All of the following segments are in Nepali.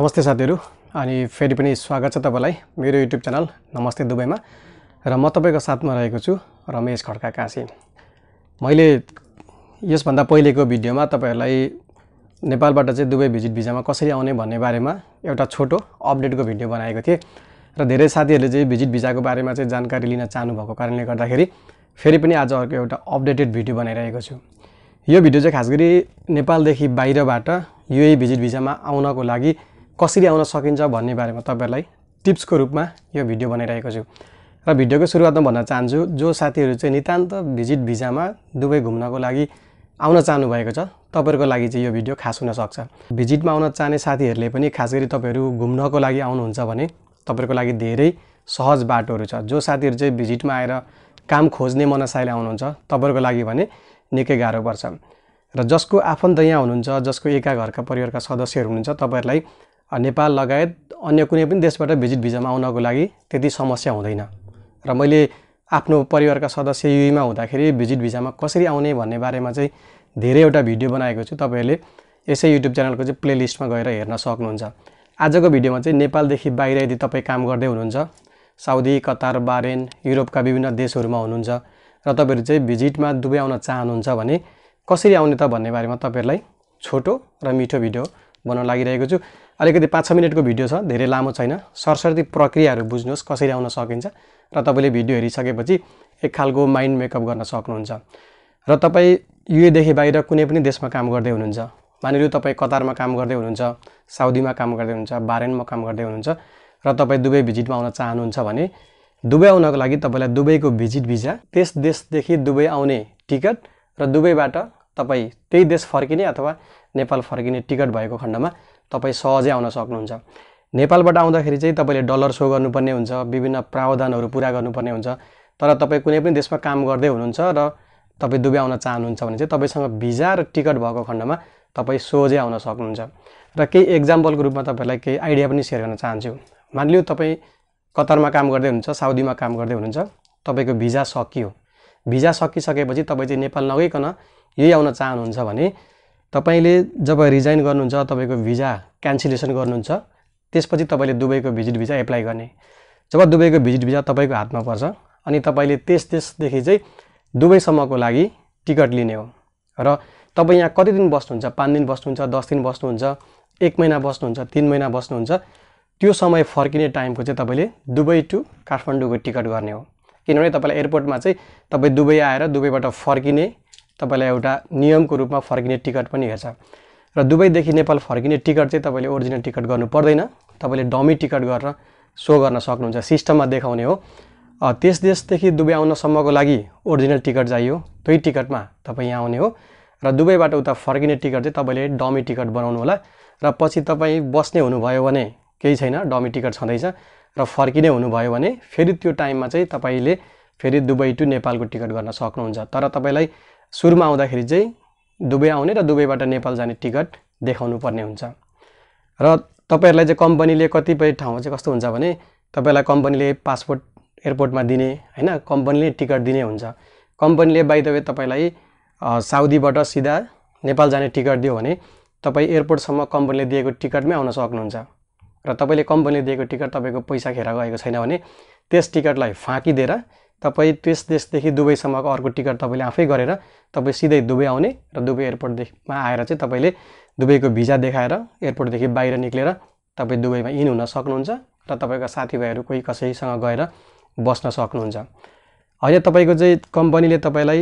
नमस्ते साथीहरू अनि फेरि पनि स्वागत छ तपाईँलाई मेरो युट्युब च्यानल नमस्ते दुबईमा र म तपाईँको साथमा रहेको छु रमेश खड्का काशी मैले यसभन्दा पहिलेको भिडियोमा तपाईँहरूलाई नेपालबाट चाहिँ दुबई भिजिट भिजामा कसरी आउने भन्ने बारेमा एउटा छोटो अपडेटको भिडियो बनाएको थिएँ र धेरै साथीहरूले चाहिँ भिजिट भिजाको बारेमा चाहिँ जानकारी लिन चाहनु भएको कारणले गर्दाखेरि फेरि पनि आज अर्को एउटा अपडेटेड भिडियो बनाइरहेको छु यो भिडियो चाहिँ खास गरी नेपालदेखि बाहिरबाट युए भिजिट भिजामा आउनको लागि कसरी आउन सकिन्छ भन्ने बारेमा तपाईँहरूलाई टिप्सको रूपमा यो भिडियो बनाइरहेको छु र भिडियोको सुरुवातमा भन्न चाहन्छु जो साथीहरू चाहिँ नितान्त भिजिट भिजामा दुबई घुम्नको लागि आउन चाहनुभएको छ तपाईँहरूको लागि चाहिँ यो भिडियो खास हुनसक्छ भिजिटमा आउन चाहने साथीहरूले पनि खास गरी तपाईँहरू घुम्नको लागि आउनुहुन्छ भने तपाईँहरूको लागि धेरै सहज बाटोहरू छ जो साथीहरू चाहिँ भिजिटमा आएर काम खोज्ने मनसायले आउनुहुन्छ तपाईँहरूको लागि भने निकै गाह्रो पर्छ र जसको आफन्त यहाँ हुनुहुन्छ जसको एका घरका परिवारका सदस्यहरू हुनुहुन्छ तपाईँहरूलाई नेपाल लगायत अन्य कुनै पनि देशबाट भिजिट भिजामा आउनको लागि त्यति समस्या हुँदैन र मैले आफ्नो परिवारका सदस्य युएमा हुँदाखेरि भिजिट भिजामा कसरी आउने भन्ने बारेमा चाहिँ धेरैवटा भिडियो बनाएको छु तपाईँहरूले यसै युट्युब च्यानलको चाहिँ प्लेलिस्टमा गएर हेर्न सक्नुहुन्छ आजको भिडियोमा चाहिँ नेपालदेखि बाहिर यदि तपाईँ काम गर्दै हुनुहुन्छ साउदी कतार बारेन युरोपका विभिन्न देशहरूमा हुनुहुन्छ र तपाईँहरू चाहिँ भिजिटमा दुबई आउन चाहनुहुन्छ भने कसरी आउने त भन्ने बारेमा तपाईँहरूलाई छोटो र मिठो भिडियो बनाउन लागिरहेको छु अलिकति पाँच छ मिनटको भिडियो छ धेरै लामो छैन सरस्वती प्रक्रियाहरू बुझ्नुहोस् कसरी आउन सकिन्छ र तपाईँले भिडियो हेरिसकेपछि एक खालको माइन्ड मेकअप गर्न सक्नुहुन्छ र तपाईँ युएदेखि बाहिर कुनै पनि देशमा काम गर्दै हुनुहुन्छ मानिलियो तपाईँ कतारमा काम गर्दै हुनुहुन्छ साउदीमा काम गर्दै हुनुहुन्छ बारेनमा काम गर्दै हुनुहुन्छ र तपाईँ दुबई भिजिटमा आउन चाहनुहुन्छ भने दुबई आउनको लागि तपाईँलाई दुबईको भिजिट भिजा त्यस देशदेखि दुबई आउने टिकट र दुबईबाट तपाईँ त्यही देश फर्किने अथवा नेपाल फर्किने टिकट भएको खण्डमा तपाईँ सहजै आउन सक्नुहुन्छ नेपालबाट आउँदाखेरि चाहिँ तपाईँले डलर सो गर्नुपर्ने हुन्छ विभिन्न प्रावधानहरू पुरा गर्नुपर्ने हुन्छ तर तपाईँ कुनै पनि देशमा काम गर्दै हुनुहुन्छ र तपाईँ दुबई आउन चाहनुहुन्छ भने चाहिँ तपाईँसँग भिजा र टिकट भएको खण्डमा तपाईँ सोझै आउन सक्नुहुन्छ र केही एक्जाम्पलको रूपमा तपाईँलाई केही आइडिया पनि सेयर गर्न चाहन्छु मानिलिउँ तपाईँ कतारमा काम गर्दै हुनुहुन्छ साउदीमा काम गर्दै हुनुहुन्छ तपाईँको भिजा सकियो भिजा सकिसकेपछि तपाईँ चाहिँ नेपाल नगइकन यही आउन चाहनुहुन्छ भने तपाईँले जब रिजाइन गर्नुहुन्छ तपाईँको भिजा क्यान्सलेसन गर्नुहुन्छ त्यसपछि तपाईँले दुबईको भिजिट भिजा एप्लाई गर्ने जब दुबईको भिजिट भिजा तपाईँको हातमा पर्छ अनि तपाईँले त्यस त्यसदेखि चाहिँ दुबईसम्मको लागि टिकट लिने हो र तपाईँ यहाँ कति दिन बस्नुहुन्छ पाँच दिन बस्नुहुन्छ दस दिन बस्नुहुन्छ एक महिना बस्नुहुन्छ तिन महिना बस्नुहुन्छ त्यो समय फर्किने टाइमको चाहिँ तपाईँले दुबई टु काठमाडौँको टिकट गर्ने हो किनभने तपाईँलाई एयरपोर्टमा चाहिँ तपाईँ दुबई आएर दुबईबाट फर्किने तपाईँलाई एउटा नियमको रूपमा फर्किने टिकट पनि हेर्छ र दुबईदेखि नेपाल फर्किने टिकट चाहिँ तपाईँले ओरिजिनल टिकट गर्नु पर्दैन तपाईँले डमी टिकट गरेर सो गर्न सक्नुहुन्छ सिस्टममा देखाउने हो त्यस देशदेखि दुबई आउनसम्मको लागि ओरिजिनल टिकट चाहियो त्यही टिकटमा तपाईँ यहाँ आउने हो र दुबईबाट उता फर्किने टिकट चाहिँ तपाईँले डमी टिकट बनाउनु होला र पछि तपाईँ बस्ने हुनुभयो भने केही छैन डमी टिकट छँदैछ र फर्किने हुनुभयो भने फेरि त्यो टाइममा चाहिँ तपाईँले फेरि दुबई टु नेपालको टिकट गर्न सक्नुहुन्छ तर तपाईँलाई सुरुमा आउँदाखेरि चाहिँ दुबई आउने र दुबईबाट नेपाल जाने टिकट देखाउनु पर्ने हुन्छ र तपाईँहरूलाई चाहिँ कम्पनीले कतिपय ठाउँमा चाहिँ कस्तो हुन्छ भने तपाईँलाई कम्पनीले पासपोर्ट एयरपोर्टमा दिने होइन कम्पनीले टिकट दिने हुन्छ कम्पनीले बाई द वे तपाईँलाई साउदीबाट सिधा नेपाल जाने टिकट दियो भने तपाईँ एयरपोर्टसम्म कम्पनीले दिएको टिकटमै आउन सक्नुहुन्छ र तपाईँले कम्पनीले दिएको टिकट तपाईँको पैसा खेर गएको छैन भने त्यस टिकटलाई फाँकिदिएर तपाईँ त्यस देशदेखि दुबईसम्मको अर्को टिकट तपाईँले आफै गरेर तपाईँ सिधै दुबई आउने र दुबई एयरपोर्टदेखिमा आएर चाहिँ तपाईँले दुबईको भिजा देखाएर एयरपोर्टदेखि बाहिर निक्लेर तपाईँ दुबईमा इन हुन सक्नुहुन्छ र तपाईँको साथीभाइहरू कोही कसैसँग गएर बस्न सक्नुहुन्छ होइन तपाईँको चाहिँ कम्पनीले तपाईँलाई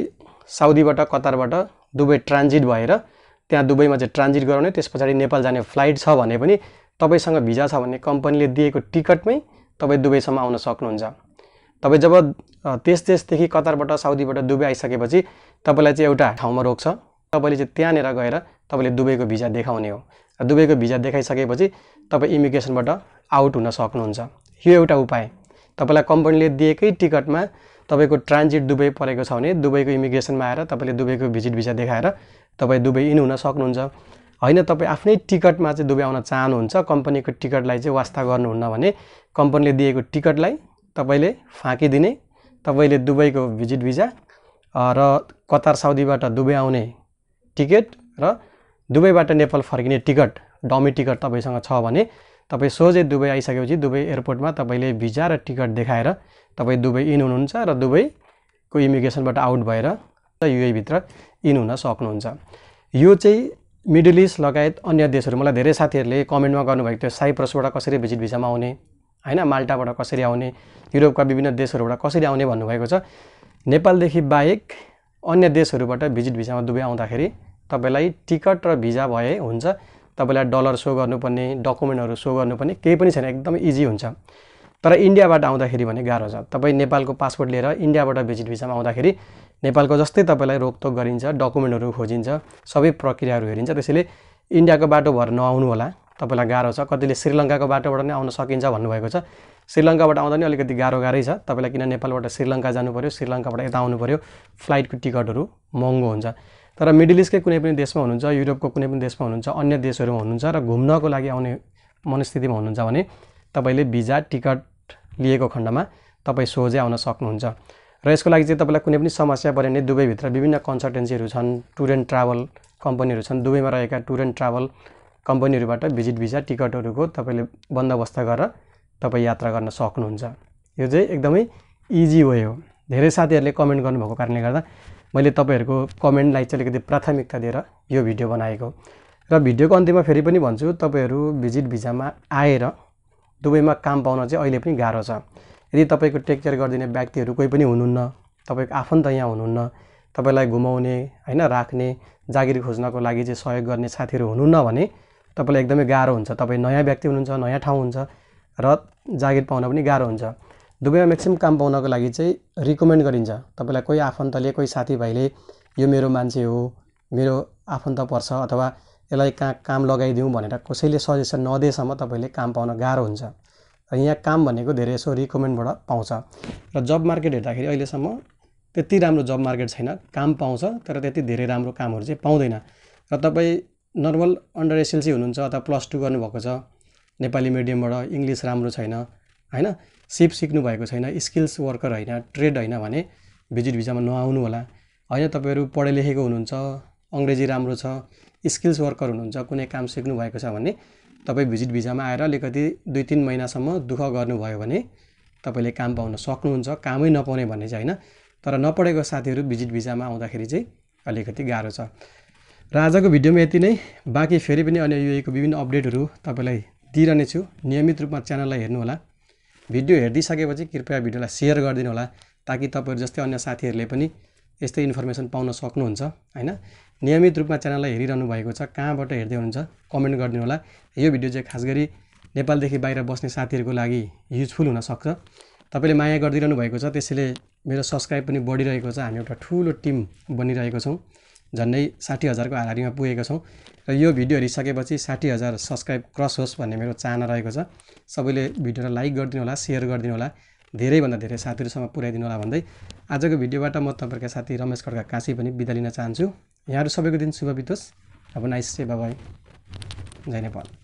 साउदीबाट कतारबाट दुबई ट्रान्जिट भएर त्यहाँ दुबईमा चाहिँ ट्रान्जिट गराउने त्यस पछाडि नेपाल जाने फ्लाइट छ भने पनि तपाईँसँग भिजा छ भने कम्पनीले दिएको टिकटमै तपाईँ दुबईसम्म आउन सक्नुहुन्छ तपाईँ जब त्यस देशदेखि कतारबाट साउदीबाट दुबई आइसकेपछि तपाईँलाई चाहिँ एउटा ठाउँमा रोक्छ तपाईँले चाहिँ त्यहाँनिर गएर तपाईँले दुबईको भिजा देखाउने हो र दुबईको भिजा देखाइसकेपछि तपाईँ इमिग्रेसनबाट आउट हुन सक्नुहुन्छ यो एउटा उपाय तपाईँलाई कम्पनीले दिएकै टिकटमा तपाईँको ट्रान्जिट दुबई परेको छ भने दुबईको इमिग्रेसनमा आएर तपाईँले दुबईको भिजिट भिजा देखाएर तपाईँ दुबई इन हुन सक्नुहुन्छ होइन तपाईँ आफ्नै टिकटमा चाहिँ दुबई आउन चाहनुहुन्छ कम्पनीको टिकटलाई चाहिँ वास्ता गर्नुहुन्न भने कम्पनीले दिएको टिकटलाई तपाईँले फाँकिदिने तपाईँले दुबईको भिजिट भिजा र कतार साउदीबाट दुबई आउने टिकट र दुबईबाट नेपाल फर्किने टिकट डमी टिकट तपाईँसँग छ भने तपाईँ सोझै दुबई आइसकेपछि दुबई एयरपोर्टमा तपाईँले भिजा र टिकट देखाएर तपाईँ दुबई इन हुनुहुन्छ र दुबईको इमिग्रेसनबाट आउट भएर युएभित्र इन हुन सक्नुहुन्छ यो चाहिँ मिडल इस्ट लगायत अन्य देशहरू मलाई धेरै साथीहरूले कमेन्टमा गर्नुभएको थियो साइप्रसबाट कसरी भिजिट भिजामा आउने होइन माल्टाबाट कसरी आउने युरोपका विभिन्न देशहरूबाट कसरी आउने भन्नुभएको छ नेपालदेखि बाहेक अन्य देशहरूबाट भिजिट भिजामा दुबई आउँदाखेरि तपाईँलाई टिकट र भिजा भए हुन्छ तपाईँलाई डलर सो गर्नुपर्ने डकुमेन्टहरू सो गर्नुपर्ने केही पनि छैन एकदम इजी हुन्छ तर इन्डियाबाट आउँदाखेरि भने गाह्रो छ तपाईँ नेपालको पासपोर्ट लिएर इन्डियाबाट भिजिट भिजामा आउँदाखेरि नेपालको जस्तै तपाईँलाई रोकटोक गरिन्छ डकुमेन्टहरू खोजिन्छ सबै प्रक्रियाहरू हेरिन्छ त्यसैले इन्डियाको बाटो भएर नआउनु होला तपाईँलाई गाह्रो छ कतिले श्रीलङ्काको बाटोबाट नै आउन सकिन्छ भन्नुभएको छ श्रीलङ्काबाट आउँदा नि अलिकति गाह्रो गाह्रै छ तपाईँलाई किन नेपालबाट श्रीलङ्का जानु पऱ्यो श्रीलङ्काबाट यता आउनु पऱ्यो फ्लाइटको टिकटहरू महँगो हुन्छ तर मिडल इस्टकै कुनै पनि देशमा हुनुहुन्छ युरोपको कुनै पनि देशमा हुनुहुन्छ अन्य देशहरूमा हुनुहुन्छ र घुम्नको लागि आउने मनस्थितिमा हुनुहुन्छ भने तपाईँले भिजा टिकट लिएको खण्डमा तपाईँ सोझै आउन सक्नुहुन्छ र यसको लागि चाहिँ तपाईँलाई कुनै पनि समस्या पऱ्यो भने दुबईभित्र विभिन्न कन्सल्टेन्सीहरू छन् टुर एन्ड ट्राभल कम्पनीहरू छन् दुबईमा रहेका टुर एन्ड ट्राभल कम्पनीहरूबाट भिजिट भिसा टिकटहरूको तपाईँले बन्दोबस्त गरेर तपाईँ यात्रा गर्न सक्नुहुन्छ यो चाहिँ एकदमै इजी वे हो धेरै साथीहरूले कमेन्ट गर्नुभएको कारणले गर्दा मैले तपाईँहरूको कमेन्टलाई चाहिँ अलिकति प्राथमिकता दिएर यो भिडियो बनाएको र भिडियोको अन्त्यमा फेरि पनि भन्छु तपाईँहरू भिजिट भिजामा आएर दुबईमा काम पाउन चाहिँ अहिले पनि गाह्रो छ यदि तपाईँको टेक केयर गरिदिने व्यक्तिहरू कोही पनि हुनुहुन्न तपाईँको आफन्त यहाँ हुनुहुन्न तपाईँलाई घुमाउने होइन राख्ने जागिर खोज्नको लागि चाहिँ सहयोग गर्ने साथीहरू हुनुहुन्न भने तपाईँलाई एकदमै गाह्रो हुन्छ तपाईँ नयाँ व्यक्ति हुनुहुन्छ नयाँ ठाउँ हुन्छ र जागिर पाउन पनि गाह्रो हुन्छ दुबईमा म्याक्सिमम् काम पाउनको लागि चाहिँ रिकमेन्ड गरिन्छ तपाईँलाई कोही आफन्तले कोही साथीभाइले यो मेरो मान्छे हो मेरो आफन्त पर्छ अथवा यसलाई कहाँ काम लगाइदिउँ भनेर कसैले सजेसन नदिएसम्म तपाईँले काम पाउन गाह्रो हुन्छ र यहाँ काम भनेको धेरै यसो रिकमेन्डबाट पाउँछ र जब मार्केट हेर्दाखेरि अहिलेसम्म त्यति राम्रो जब मार्केट छैन काम पाउँछ तर त्यति धेरै राम्रो कामहरू चाहिँ पाउँदैन र तपाईँ नर्मल अन्डर एसएलसी हुनुहुन्छ अथवा प्लस टू गर्नुभएको छ नेपाली मिडियमबाट इङ्ग्लिस राम्रो छैन होइन सिप सिक्नु भएको छैन स्किल्स वर्कर होइन ट्रेड होइन भने भिजिट भिजामा नआउनु होला होइन तपाईँहरू पढे लेखेको हुनुहुन्छ अङ्ग्रेजी राम्रो छ स्किल्स वर्कर हुनुहुन्छ कुनै काम सिक्नु भएको छ भने तपाईँ भिजिट भिजामा आएर अलिकति दुई तिन महिनासम्म दुःख गर्नुभयो भने तपाईँले काम पाउन सक्नुहुन्छ कामै नपाउने भन्ने चाहिँ होइन तर नपढेको साथीहरू भिजिट भिजामा आउँदाखेरि चाहिँ अलिकति गाह्रो छ र आजको भिडियोमा यति नै बाँकी फेरि पनि अन्य युएको विभिन्न अपडेटहरू तपाईँलाई दिइरहनेछु नियमित रूपमा च्यानललाई हेर्नुहोला भिडियो हेरिदिइसकेपछि कृपया भिडियोलाई सेयर गरिदिनु होला ताकि तपाईँहरू जस्तै अन्य साथीहरूले पनि यस्तै इन्फर्मेसन पाउन सक्नुहुन्छ होइन नियमित रूपमा च्यानललाई हेरिरहनु भएको छ कहाँबाट हेर्दै हुनुहुन्छ कमेन्ट गरिदिनु होला यो भिडियो चाहिँ खास गरी नेपालदेखि बाहिर बस्ने साथीहरूको लागि युजफुल हुनसक्छ तपाईँले माया गरिदिइरहनु भएको छ त्यसैले मेरो सब्सक्राइब पनि बढिरहेको छ हामी एउटा ठुलो टिम बनिरहेको छौँ झन्डै साठी हजारको हारिमा पुगेको छौँ र यो भिडियो हेरिसकेपछि साठी हजार सब्सक्राइब क्रस होस् भन्ने मेरो चाहना रहेको छ सबैले भिडियोलाई लाइक गरिदिनु होला सेयर गरिदिनु होला धेरैभन्दा धेरै साथीहरूसँग पुर्याइदिनु होला भन्दै आजको भिडियोबाट म तपाईँहरूका साथी रमेश खड्का काशी पनि बिदा लिन चाहन्छु यहाँहरू सबैको दिन शुभ बितोस् अब नाइस से बाबाई जय नेपाल